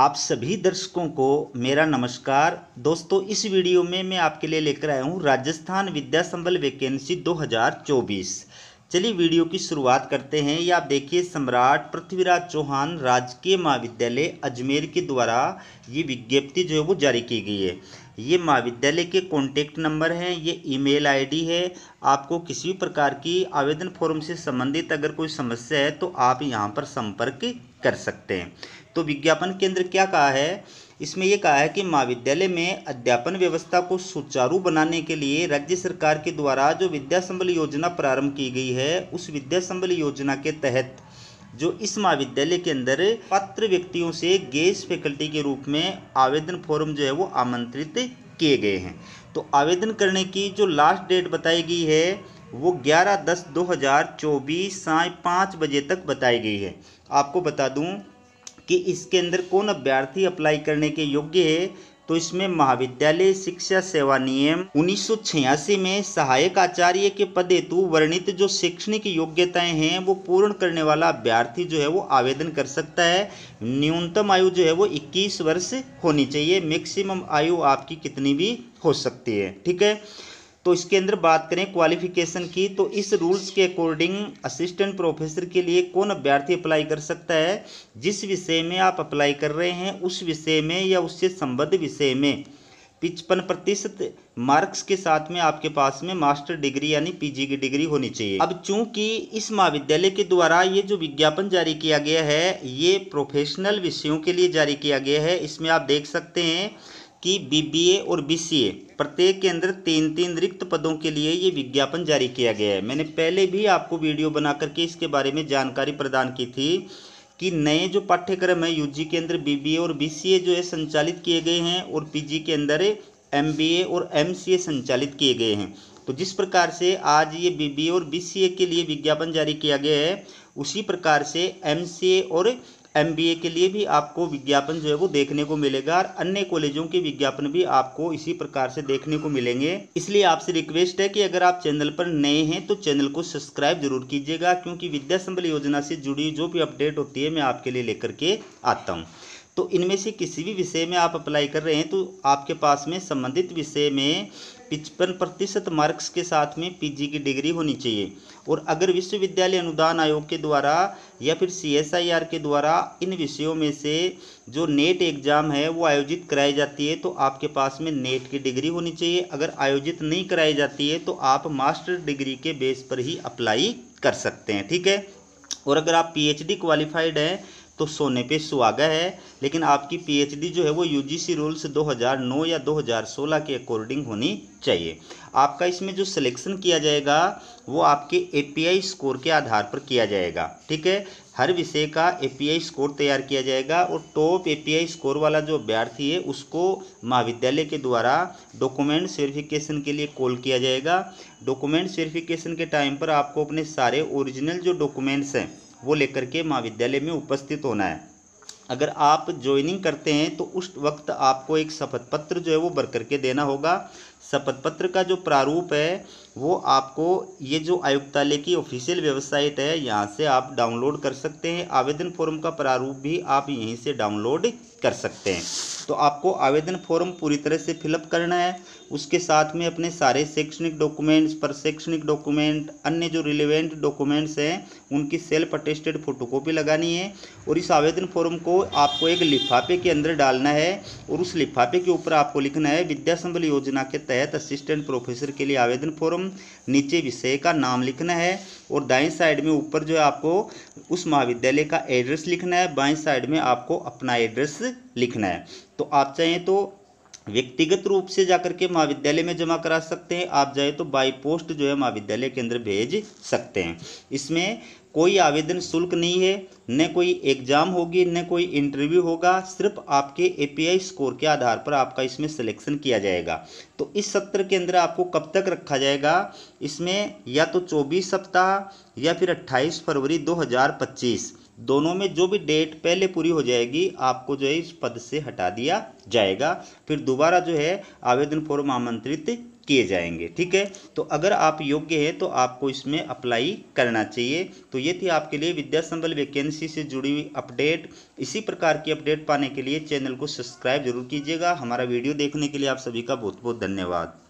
आप सभी दर्शकों को मेरा नमस्कार दोस्तों इस वीडियो में मैं आपके लिए लेकर आया हूँ राजस्थान विद्या संबल वैकेंसी 2024 चलिए वीडियो की शुरुआत करते हैं ये आप देखिए सम्राट पृथ्वीराज चौहान राजकीय महाविद्यालय अजमेर के द्वारा ये विज्ञप्ति जो है वो जारी की गई है ये महाविद्यालय के कॉन्टैक्ट नंबर हैं ये ईमेल आईडी है आपको किसी भी प्रकार की आवेदन फॉर्म से संबंधित अगर कोई समस्या है तो आप यहाँ पर संपर्क कर सकते हैं तो विज्ञापन केंद्र क्या कहा है इसमें यह कहा है कि महाविद्यालय में अध्यापन व्यवस्था को सुचारू बनाने के लिए राज्य सरकार के द्वारा जो विद्या संबल योजना प्रारंभ की गई है उस विद्या संबल योजना के तहत जो इस महाविद्यालय के अंदर पात्र व्यक्तियों से गेस्ट फैकल्टी के रूप में आवेदन फॉर्म जो है वो आमंत्रित किए गए हैं तो आवेदन करने की जो लास्ट डेट बताई गई है वो 11 दस 2024 साय पाँच बजे तक बताई गई है आपको बता दूं कि इसके अंदर कौन अभ्यर्थी अप्लाई करने के योग्य है तो इसमें महाविद्यालय शिक्षा सेवा नियम 1986 में सहायक आचार्य के पद हेतु वर्णित जो शैक्षणिक योग्यताएं हैं वो पूर्ण करने वाला अभ्यर्थी जो है वो आवेदन कर सकता है न्यूनतम आयु जो है वो 21 वर्ष होनी चाहिए मैक्सिमम आयु आपकी कितनी भी हो सकती है ठीक है तो इसके अंदर बात करें क्वालिफिकेशन की तो इस रूल्स के अकॉर्डिंग असिस्टेंट प्रोफेसर के लिए कौन अभ्यर्थी अप्लाई कर सकता है जिस विषय में आप अप्लाई कर रहे हैं उस विषय में या उससे संबद्ध विषय में पिचपन प्रतिशत मार्क्स के साथ में आपके पास में मास्टर डिग्री यानी पीजी की डिग्री होनी चाहिए अब चूंकि इस महाविद्यालय के द्वारा ये जो विज्ञापन जारी किया गया है ये प्रोफेशनल विषयों के लिए जारी किया गया है इसमें आप देख सकते हैं कि बीबीए और बीसीए प्रत्येक के अंदर तीन तीन रिक्त पदों के लिए ये विज्ञापन जारी किया गया है मैंने पहले भी आपको वीडियो बना करके इसके बारे में जानकारी प्रदान की थी कि नए जो पाठ्यक्रम है यूजी के अंदर बीबीए और बीसीए जो है संचालित किए गए हैं और पीजी के अंदर एमबीए और एमसीए संचालित किए गए हैं तो जिस प्रकार से आज ये बीबीए और बीसीए के लिए विज्ञापन जारी किया गया है उसी प्रकार से एमसीए और एम के लिए भी आपको विज्ञापन जो है वो देखने को मिलेगा और अन्य कॉलेजों के विज्ञापन भी आपको इसी प्रकार से देखने को मिलेंगे इसलिए आपसे रिक्वेस्ट है कि अगर आप चैनल पर नए हैं तो चैनल को सब्सक्राइब जरूर कीजिएगा क्योंकि विद्या संबल योजना से जुड़ी जो भी अपडेट होती है मैं आपके लिए लेकर के आता हूँ तो इनमें से किसी भी विषय में आप अप्लाई कर रहे हैं तो आपके पास में संबंधित विषय में पचपन प्रतिशत मार्क्स के साथ में पीजी की डिग्री होनी चाहिए और अगर विश्वविद्यालय अनुदान आयोग के द्वारा या फिर सीएसआईआर के द्वारा इन विषयों में से जो नेट एग्ज़ाम है वो आयोजित कराई जाती है तो आपके पास में नेट की डिग्री होनी चाहिए अगर आयोजित नहीं कराई जाती है तो आप मास्टर डिग्री के बेस पर ही अप्लाई कर सकते हैं ठीक है और अगर आप पीएचडी क्वालिफाइड हैं तो सोने पे सुहागा है लेकिन आपकी पीएचडी जो है वो यूजीसी रूल्स 2009 या 2016 के अकॉर्डिंग होनी चाहिए आपका इसमें जो सिलेक्शन किया जाएगा वो आपके एपीआई स्कोर के आधार पर किया जाएगा ठीक है हर विषय का एपीआई स्कोर तैयार किया जाएगा और टॉप एपीआई स्कोर वाला जो अभ्यर्थी है उसको महाविद्यालय के द्वारा डॉक्यूमेंट्स वेरिफिकेशन के लिए कॉल किया जाएगा डॉक्यूमेंट्स वेरिफिकेशन के टाइम पर आपको अपने सारे ओरिजिनल जो डॉक्यूमेंट्स हैं वो लेकर के महाविद्यालय में उपस्थित होना है अगर आप ज्वाइनिंग करते हैं तो उस वक्त आपको एक शपथ पत्र जो है वो भर करके देना होगा शपथ पत्र का जो प्रारूप है वो आपको ये जो आयुक्तालय की ऑफिशियल वेबसाइट है यहाँ से आप डाउनलोड कर सकते हैं आवेदन फॉर्म का प्रारूप भी आप यहीं से डाउनलोड कर सकते हैं तो आपको आवेदन फॉर्म पूरी तरह से फिलअप करना है उसके साथ में अपने सारे शैक्षणिक डॉक्यूमेंट्स पर शैक्षणिक डॉक्यूमेंट अन्य जो रिलेवेंट डॉक्यूमेंट्स हैं उनकी सेल्फ अटेस्टेड फोटोकॉपी लगानी है और इस आवेदन फॉर्म को आपको एक लिफाफे के अंदर डालना है और उस लिफाफे के ऊपर आपको लिखना है विद्यासंबल योजना के तहत तहत असिस्टेंट प्रोफेसर के लिए आवेदन फॉर्म नीचे विषय का नाम लिखना है और दाएं साइड में ऊपर जो है आपको उस महाविद्यालय का एड्रेस लिखना है बाएं साइड में आपको अपना एड्रेस लिखना है तो आप चाहें तो व्यक्तिगत रूप से जाकर के महाविद्यालय में जमा करा सकते हैं आप जाए तो बाई पोस्ट जो है महाविद्यालय के अंदर भेज सकते हैं इसमें कोई आवेदन शुल्क नहीं है न कोई एग्ज़ाम होगी न कोई इंटरव्यू होगा सिर्फ आपके ए स्कोर के आधार पर आपका इसमें सिलेक्शन किया जाएगा तो इस सत्र के अंदर आपको कब तक रखा जाएगा इसमें या तो 24 सप्ताह या फिर 28 फरवरी 2025 दोनों में जो भी डेट पहले पूरी हो जाएगी आपको जो है इस पद से हटा दिया जाएगा फिर दोबारा जो है आवेदन फॉर्म आमंत्रित किए जाएंगे ठीक है तो अगर आप योग्य हैं तो आपको इसमें अप्लाई करना चाहिए तो ये थी आपके लिए विद्या संबल वैकेंसी से जुड़ी हुई अपडेट इसी प्रकार की अपडेट पाने के लिए चैनल को सब्सक्राइब जरूर कीजिएगा हमारा वीडियो देखने के लिए आप सभी का बहुत बहुत धन्यवाद